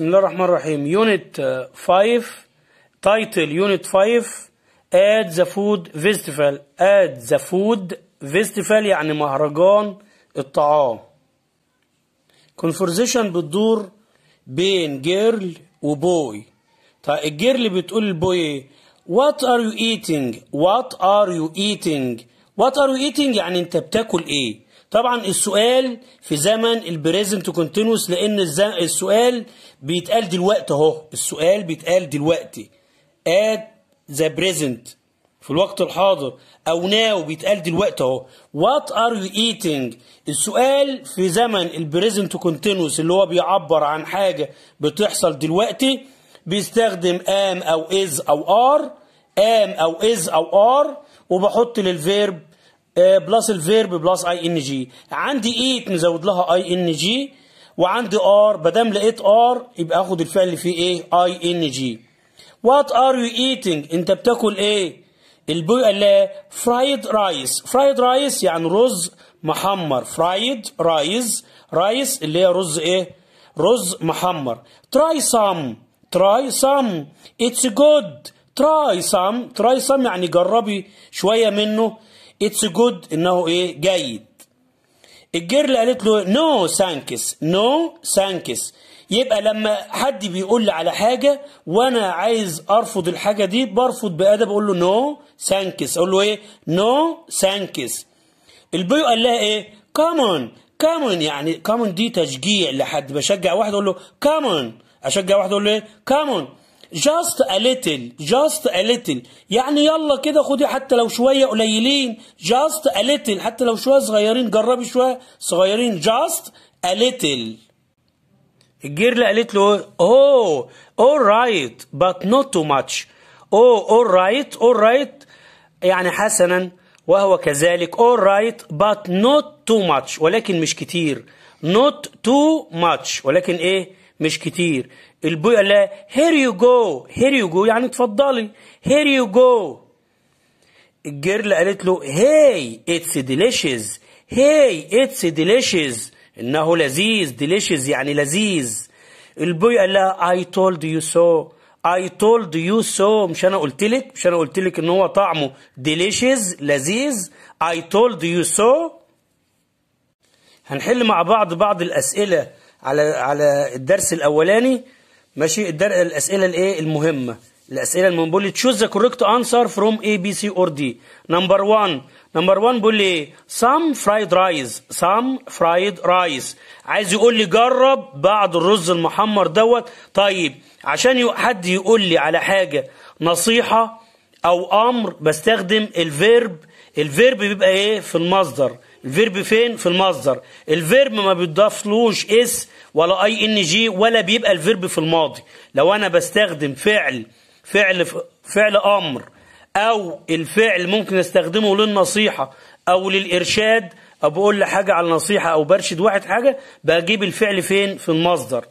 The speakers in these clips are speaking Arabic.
بسم الله الرحمن الرحيم يونت 5 تايتل يونت 5 اد ذا فود فيستيفال اد ذا فود فيستيفال يعني مهرجان الطعام كونفرزيشن بتدور بين جيرل وبوي طيب الجيرل بتقول للبوي وات ار يو ايتنج وات ار يو ايتنج وات ار يو ايتنج يعني انت بتاكل ايه طبعا السؤال في زمن البريزنت كونتينوس لان السؤال بيتقال دلوقتي اهو السؤال بيتقال دلوقتي at ذا بريزنت في الوقت الحاضر او ناو بيتقال دلوقتي اهو وات ار يو ايتنج السؤال في زمن البريزنت كونتينوس اللي هو بيعبر عن حاجه بتحصل دلوقتي بيستخدم ام او از او ار ام او از او ار وبحط للفيرب إيه، بلس الفيرب بلس اي ان جي عندي ايت e نزود لها اي ان جي وعندي ار بدام لقيت ار يبقى اخد الفعل اللي فيه ايه اي ان جي وات ار يو ايتنج انت بتاكل ايه البو... فرايد رايس فرايد رايس يعني رز محمر فرايد رايس رايس اللي هي رز ايه رز محمر تراي سام تراي سام اتس جود تراي سام تراي سام يعني جربي شويه منه اتس جود انه ايه جيد الجيرل قالت له نو سانكس نو سانكس يبقى لما حد بيقول لي على حاجة وأنا عايز أرفض الحاجة دي برفض بأدب أقول له نو سانكس أقول له إيه نو سانكس البيو قال لها إيه كامون كامون يعني كامون دي تشجيع لحد بشجع واحد أقول له كامون أشجع واحد أقول له إيه كامون جاست a little just a little يعني يلا كده خدي حتى لو شوية قليلين just a little حتى لو شوية صغيرين جربي شوية صغيرين just a little الجيرل قالت له اوه oh، all right but not too much اوه oh، all right all right يعني حسنا وهو كذلك all right but not too much ولكن مش كتير not too much ولكن ايه مش كتير البوي قال لها هير يو جو هير يو جو يعني اتفضلي هير يو جو الجيرل قالت له هاي اتس ديليشيز هاي اتس ديليشيز انه لذيذ ديليشيز يعني لذيذ البوي قال لها اي تولد يو سو اي تولد يو سو مش انا قلت لك مش انا قلت لك ان هو طعمه ديليشيز لذيذ اي تولد يو سو هنحل مع بعض بعض الاسئله على على الدرس الاولاني ماشي الدر... الاسئله الايه المهمه الاسئله المهمه بيقول لي تشوز ذا كوريكت انسر فروم اي بي سي اور دي نمبر 1 نمبر 1 بيقول لي سام فرايد رايز سام فرايد رايز عايز يقول لي جرب بعض الرز المحمر دوت طيب عشان حد يقول لي على حاجه نصيحه او امر بستخدم الفيرب الفيرب بيبقى ايه في المصدر الفيرب فين في المصدر الفيرب ما بيضافلوش اس ولا اي ان جي ولا بيبقى الفيرب في الماضي لو انا بستخدم فعل فعل فعل امر او الفعل ممكن استخدمه للنصيحه او للارشاد او بقول لحاجه على النصيحه او برشد واحد حاجه بجيب الفعل فين في المصدر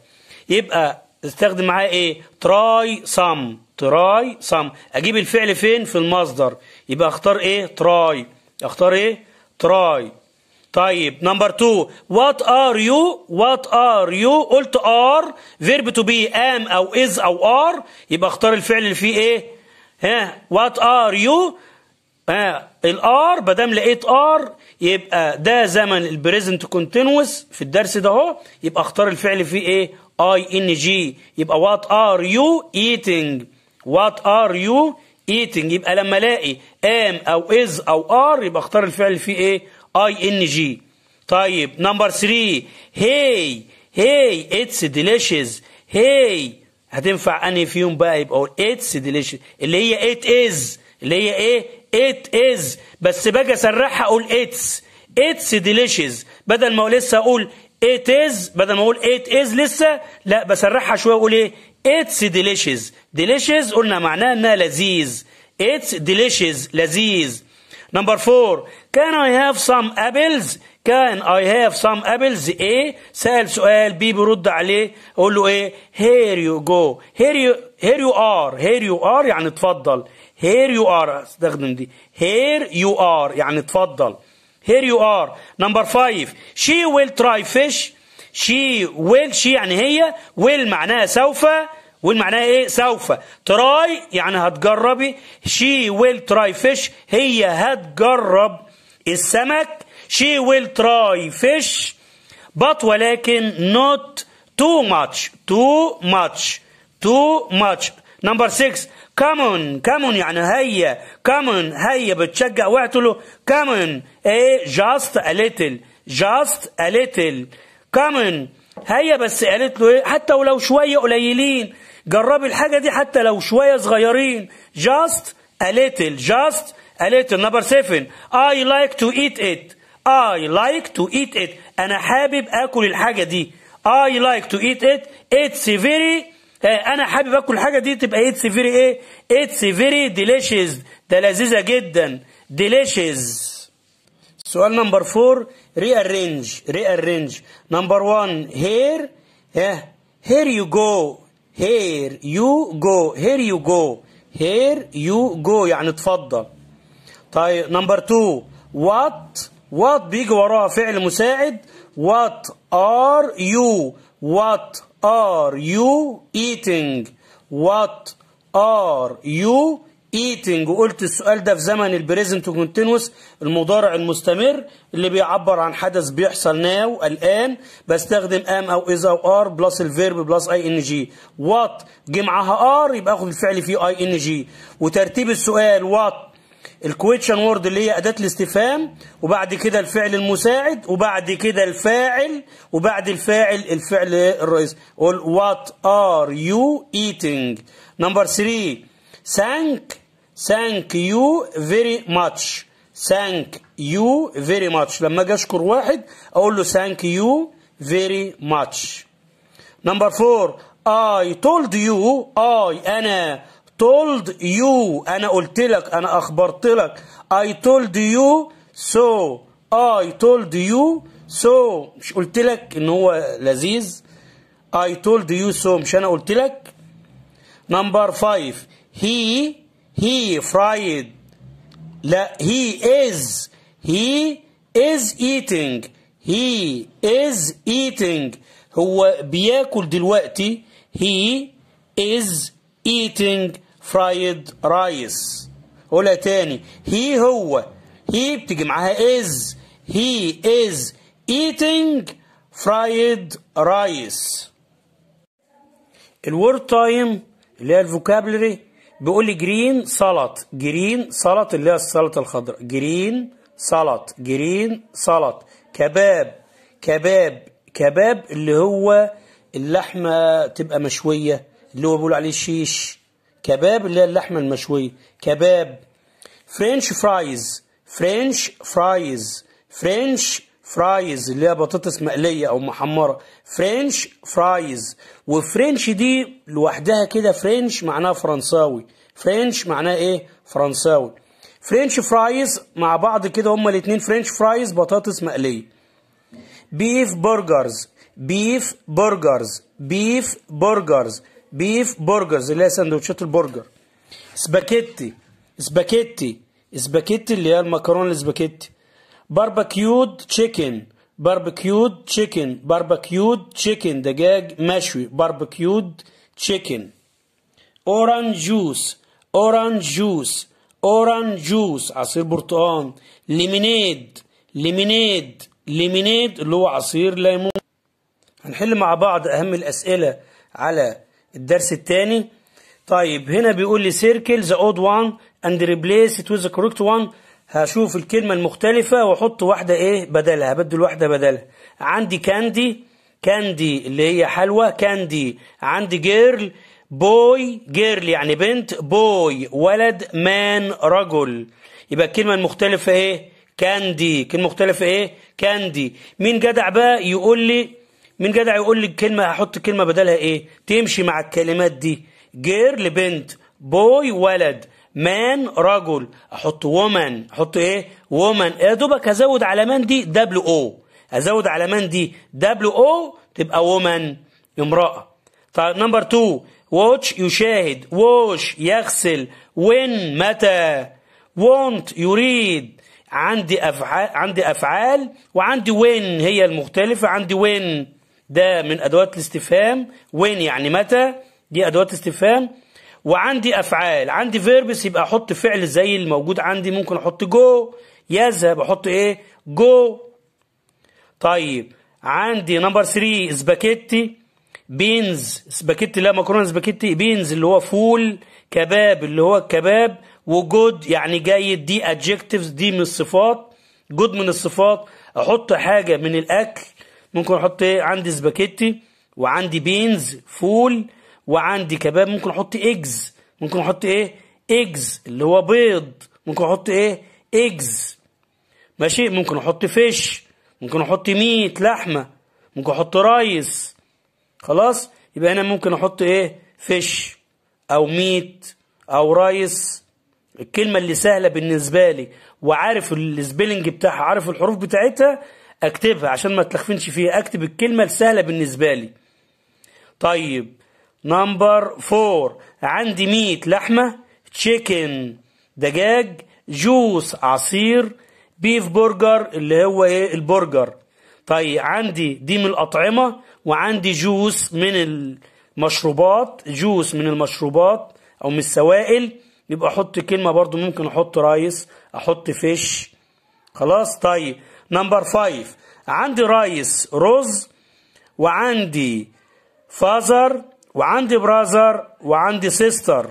يبقى استخدم معاه ايه تراي سام تراي سام اجيب الفعل فين في المصدر يبقى اختار ايه تراي اختار ايه تراي طيب نمبر 2 وات ار يو وات ار يو قلت ار فيرب تو بي ام او از او ار يبقى اختار الفعل اللي فيه ايه ها وات ار يو ها الار دام لقيت ار يبقى ده زمن البريزنت كونتينوس في الدرس ده اهو يبقى اختار الفعل فيه ايه اي ان جي يبقى وات ار يو ايتنج وات ار يو ايتنج يبقى لما الاقي ام او از او ار يبقى اختار الفعل اللي فيه ايه اي ان جي طيب نمبر 3 هي هي اتس ديليشيز هي هتنفع انهي فيهم بقى يبقى اقول اتس ديليشيز اللي هي ات از اللي هي ايه ات از بس باجي اسرحها اقول اتس اتس ديليشيز بدل ما لسه اقول ات از بدل ما اقول ات از لسه لا بسرحها شويه واقول ايه اتس ديليشيز ديليشيز قلنا معناها انها لذيذ اتس ديليشيز لذيذ Number four, can I have some apples? Can I have some apples A سأل سؤال B برد عليه أقول له here you go here you here you are here you are يعني تفضل. here you are استخدم دي here you are يعني تفضل. here you are number five she will try fish she will she يعني هي will معناها سوف ويل معناها ايه سوف تراي يعني هتجربي شي ويل تراي فيش هي هتجرب السمك شي ويل تراي فيش بط ولكن نوت تو ماتش تو ماتش تو ماتش نمبر 6 كامون كامون يعني هيا كامون هيا بتشجع وقعت له كامون ايه جاست ا ليتل جاست ا ليتل كامون هيا بس قالت له ايه حتى ولو شويه قليلين جربي الحاجه دي حتى لو شويه صغيرين جاست ا ليتل جاست ا ليتل نمبر 7 اي لايك تو ايت ات اي لايك تو ايت ات انا حابب اكل الحاجه دي اي لايك تو ايت ات اتس فيري انا حابب اكل الحاجه دي تبقى اتس فيري ايه اتس فيري ديليشيز ده لذيذه جدا ديليشيز سؤال نمبر 4 ري ارينج ري ارينج نمبر 1 هير ها هير يو جو here you go here you go here you go يعني اتفضل طيب نمبر 2 what what بيجي وراها فعل مساعد what are you what are you eating what are you ايتنج وقلت السؤال ده في زمن البريزنت كونتينوس المضارع المستمر اللي بيعبر عن حدث بيحصل ناو الان بستخدم ام او از او ار بلس الفيرب بلس اي ان جي وات جه معاها ار يبقى اخد الفعل فيه اي ان جي وترتيب السؤال وات الكويتشن وورد اللي هي اداه الاستفهام وبعد كده الفعل المساعد وبعد كده الفاعل وبعد الفاعل الفعل الرئيسي قول وات ار يو ايتنج نمبر 3 ثانك thank you very much thank you very much لما اجي اشكر واحد اقول له thank you very much number four. i told you i انا told you انا قلت لك انا اخبرت لك i told you so i told you so مش قلت لك ان هو لذيذ i told you so مش انا قلت لك number five. he he fried la, he is he is eating he is eating هو بياكل دلوقتي he is eating fried rice قولها تاني he هو he is he is eating fried rice الورد تايم اللي هي الفوكابلري بيقول لي جرين سلط جرين سلط اللي هي السلطه الخضراء جرين سلط جرين سلط كباب كباب كباب اللي هو اللحمه تبقى مشويه اللي هو بيقولوا عليه شيش كباب اللي هي اللحمه المشويه كباب فرنش فرايز فرنش فرايز فرنش فرايز اللي هي بطاطس مقليه او محمره فرنش فرايز وفرنش دي لوحدها كده فرنش معناها فرنساوي فرنش معناها ايه فرنساوي فرنش فرايز مع بعض كده هما الاثنين فرنش فرايز بطاطس مقليه بيف برجرز بيف برجرز بيف برجرز بيف برجرز اللي هي سندوتشات البرجر سباكيتي سباكيتي سباكيتي اللي هي المكرونه السباكيتي باربكيود تشيكن باربكيود تشيكن باربكيود تشيكن دجاج مشوي باربكيود تشيكن اورانج جوس اورانج جوس اورانج جوس عصير برتقال ليمينيد ليمينيد ليمينيد اللي هو عصير ليمون هنحل مع بعض اهم الاسئله على الدرس الثاني طيب هنا بيقول لي سيركل ذا اود وان اند ريبليس ات وذ ذا كوركت وان هشوف الكلمة المختلفة واحط واحدة ايه بدلها هبدل واحدة بدلها عندي كاندي كاندي اللي هي حلوى كاندي عندي جيرل بوي جيرل يعني بنت بوي ولد مان رجل يبقى الكلمة المختلفة ايه كاندي كلمة مختلفة ايه كاندي مين جدع بقى يقول لي مين جدع يقول لي الكلمة هحط كلمة بدلها ايه تمشي مع الكلمات دي جيرل بنت بوي ولد مان رجل احط وومن احط ايه وومن يا دوبك ازود على مان دي دبليو او ازود على مان دي دبليو او تبقى وومن امراه طيب نمبر 2 واتش يشاهد واش يغسل وين متى وونت يريد عندي افعال عندي افعال وعندي وين هي المختلفه عندي وين ده من ادوات الاستفهام وين يعني متى دي ادوات استفهام وعندي افعال عندي فيربس يبقى احط فعل زي اللي موجود عندي ممكن احط جو يذهب احط ايه جو طيب عندي نمبر 3 سباكيتي بينز سباكيتي لا مكرونه سباكيتي بينز اللي هو فول كباب اللي هو الكباب وجود يعني جيد دي ادجكتيفز دي من الصفات جود من الصفات احط حاجه من الاكل ممكن احط ايه عندي سباكيتي وعندي بينز فول وعندي كباب ممكن احط ايجز ممكن احط ايه ايجز اللي هو بيض ممكن احط ايه ايجز ماشي ممكن احط فيش ممكن احط ميت لحمه ممكن احط رايس خلاص يبقى انا ممكن احط ايه فيش او ميت او رايس الكلمه اللي سهله بالنسبه لي وعارف السبيلنج بتاعها عارف الحروف بتاعتها اكتبها عشان ما تلخفنش فيها اكتب الكلمه السهله بالنسبه لي طيب نمبر فور عندي ميت لحمة تشيكن دجاج جوس عصير بيف برجر اللي هو ايه البرجر طيب عندي دي من الأطعمة وعندي جوس من المشروبات جوس من المشروبات أو من السوائل يبقى أحط كلمة برضو ممكن أحط رايس أحط فيش خلاص طيب نمبر فايف عندي رايس رز وعندي فازر وعندي براذر وعندي سيستر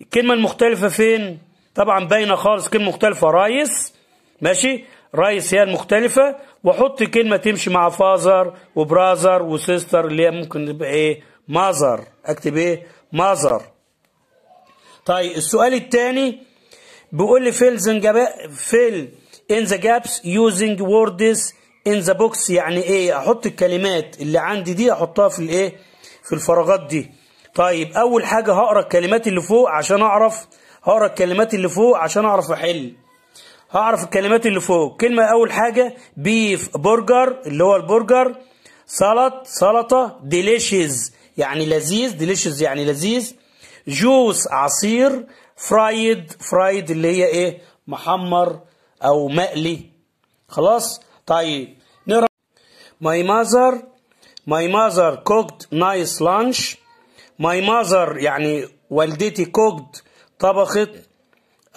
الكلمة المختلفة فين طبعا باينة خالص كلمة مختلفة رايس ماشي رايس هي المختلفة وحط كلمة تمشي مع فازر وبراذر وسيستر اللي هي ممكن تبقى ايه ماذر اكتب ايه ماذر طيب السؤال الثاني بيقول لي فيل فيل ان ذا جابس يوزنج ووردز ان ذا بوكس يعني ايه احط الكلمات اللي عندي دي احطها في الايه في الفراغات دي طيب أول حاجة هقرا الكلمات اللي فوق عشان أعرف هقرا الكلمات اللي فوق عشان أعرف أحل هعرف الكلمات اللي فوق كلمة أول حاجة بيف برجر اللي هو البرجر سلط سلطة ديليشيز يعني لذيذ ديليشيز يعني لذيذ جوس عصير فرايد فرايد اللي هي ايه محمر او مقلي خلاص طيب نرى ماي ماذر My mother cooked nice lunch. My mother يعني والدتي cooked طبخت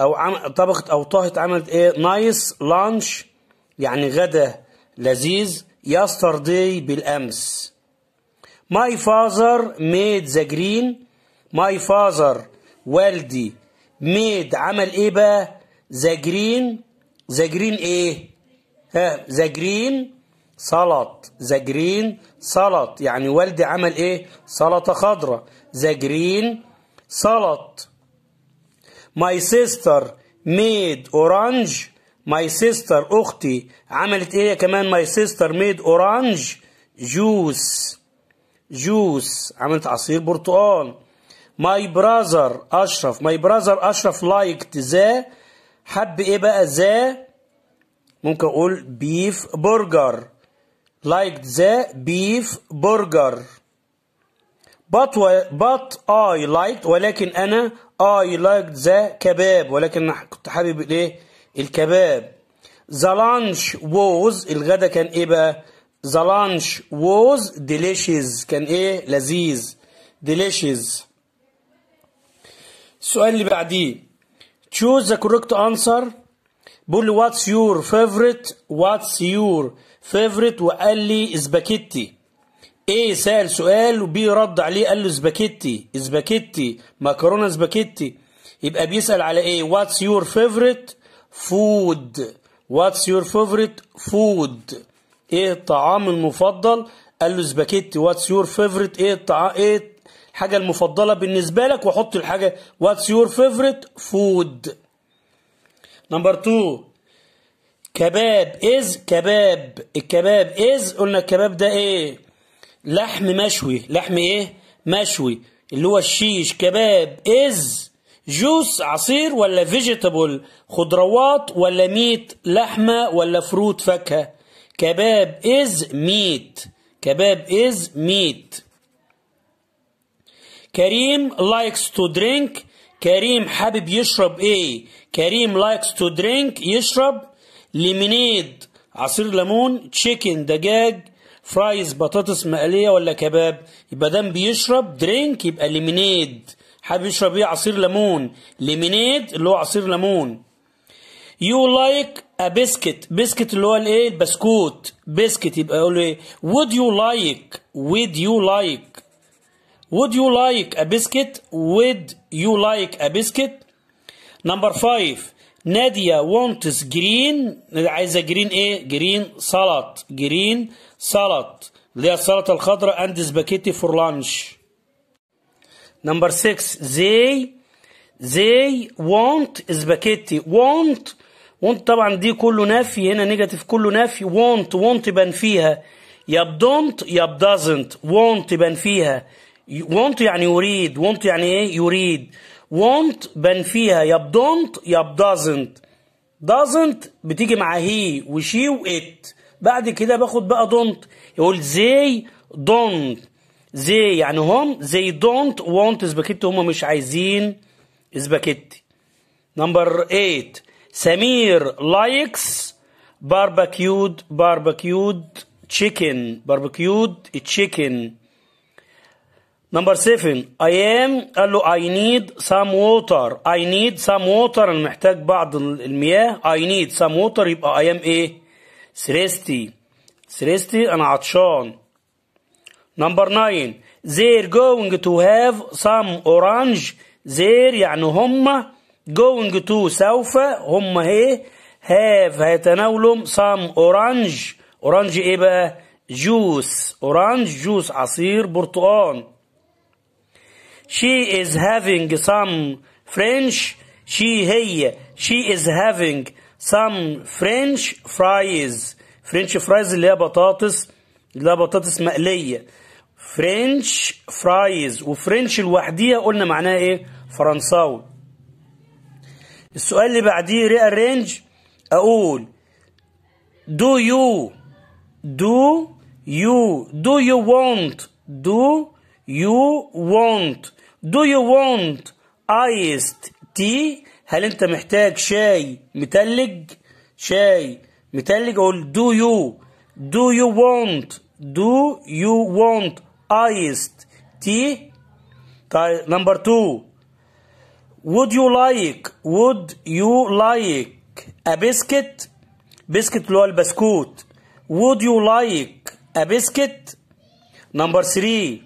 أو عم طبخت أو طهت عملت إيه نايس لانش يعني غدا لذيذ يسترداي بالأمس. My father made the green. My father والدي made عمل إيه بقى؟ the green the green إيه؟ ها the green سلط ذا جرين سلط يعني والدي عمل ايه سلطه خضراء ذا جرين سلط ماي سيستر ميد اورانج ماي سيستر اختي عملت ايه كمان ماي سيستر ميد اورانج جوس جوس عملت عصير برتقال ماي براذر اشرف ماي براذر اشرف لايكت ذا حب ايه بقى ذا ممكن اقول بيف برجر liked the beef burger but, but I liked ولكن أنا I liked the كباب ولكن أنا كنت حابب الإيه الكباب the lunch was الغدا كان إيه بقى the lunch was delicious كان إيه لذيذ delicious السؤال اللي بعديه choose the correct answer بقول لي what's your favorite what's your فيفرت وقال لي سباكيتي ايه سأل سؤال وبي رد عليه قال له سباكيتي سباكيتي مكرونة سباكيتي يبقى بيسأل على ايه واتس يور فيفرت فود واتس يور فيفرت فود ايه الطعام المفضل قال له سباكيتي واتس يور فيفرت ايه الطعام ايه الحاجة المفضلة بالنسبة لك وحط الحاجة واتس يور فيفرت فود نمبر 2 كباب إز كباب الكباب إز قلنا الكباب ده إيه لحم مشوي لحم إيه مشوي اللي هو الشيش كباب إز جوس عصير ولا فيجيتابل خضروات ولا ميت لحمة ولا فروت فاكهة كباب إز ميت كباب إز ميت كريم لايكس تو درينك كريم حابب يشرب ايه كريم لايكس تو درينك يشرب ليمينيد عصير ليمون تشيكن دجاج فرايز بطاطس مقليه ولا كباب يبقى دام بيشرب درينك يبقى ليمينيد حابب يشرب ايه عصير ليمون ليمينيد اللي هو عصير ليمون يو لايك ا بسكت بسكت اللي هو الايه البسكوت بسكت يبقى اقول له ايه وود يو لايك وود يو لايك وود يو لايك ا بسكت وود يو لايك ا بسكت نمبر 5 نادية وونتس جرين عايزة جرين ايه جرين سلط جرين سلط اللي هي السلطة الخضراء اند سباكيتي فور لانش نمبر 6 زي زي وونت سباكيتي وونت وونت طبعا دي كله نفي هنا نيجاتيف كله نفي وونت وونت بان فيها ياب دونت ياب دازنت وونت بان فيها وونت يعني يريد وونت يعني ايه يريد won't بنفيها يا don't يا doesn't doesn't بتيجي مع هي وشي وات بعد كده باخد بقى don't يقول they don't زي يعني هم زي don't want سباكيتي هم مش عايزين سباكيتي نمبر 8 سمير لايكس باربكيود باربكيود تشيكن باربكيود تشيكن نمبر 7 اي ام قال له اي نيد سام ووتر اي نيد سام ووتر انا محتاج بعض المياه اي نيد سام ووتر يبقى اي ام ايه سريستي سريستي انا عطشان نمبر 9 زير جوينج تو هاف سام اورانج زير يعني هم جوينج تو سوف هم ايه هاف هيتناولهم سام اورانج اورانج ايه بقى جوس اورانج جوس عصير برتقال she is having some French, she, hey. she is having some French fries. French fries اللي هي بطاطس اللي هي بطاطس مقلية. French fries وفرنش لوحديها قلنا معناها ايه؟ فرنساوي. السؤال اللي بعديه rearrange اقول do you do you do you want do you want do you want iced tea هل انت محتاج شاي متلج شاي متلج or do you do you want do you want iced tea number two would you like would you like a biscuit biscuit اللي هو البسكوت would you like a biscuit number three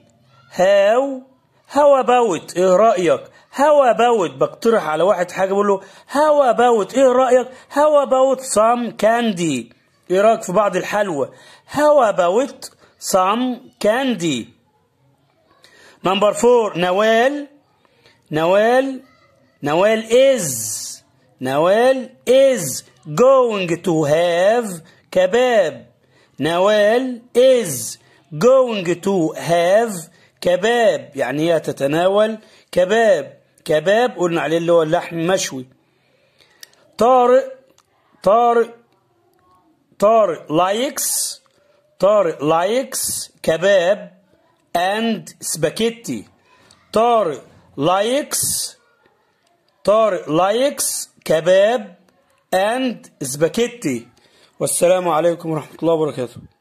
how هوا باوت ايه رايك هوا باوت بقترح على واحد حاجه بقول له هوا باوت ايه رايك هوا باوت سام كاندي ايه رايك في بعض الحلوى هوا باوت سام كاندي نمبر فور نوال نوال نوال از نوال از going to have كباب نوال از going to have كباب يعني هي تتناول كباب كباب قلنا عليه اللي هو اللحم مشوي طارق طارق طارق لايكس طارق لايكس كباب اند سباكيتي طارق لايكس طارق لايكس كباب اند سباكيتي والسلام عليكم ورحمه الله وبركاته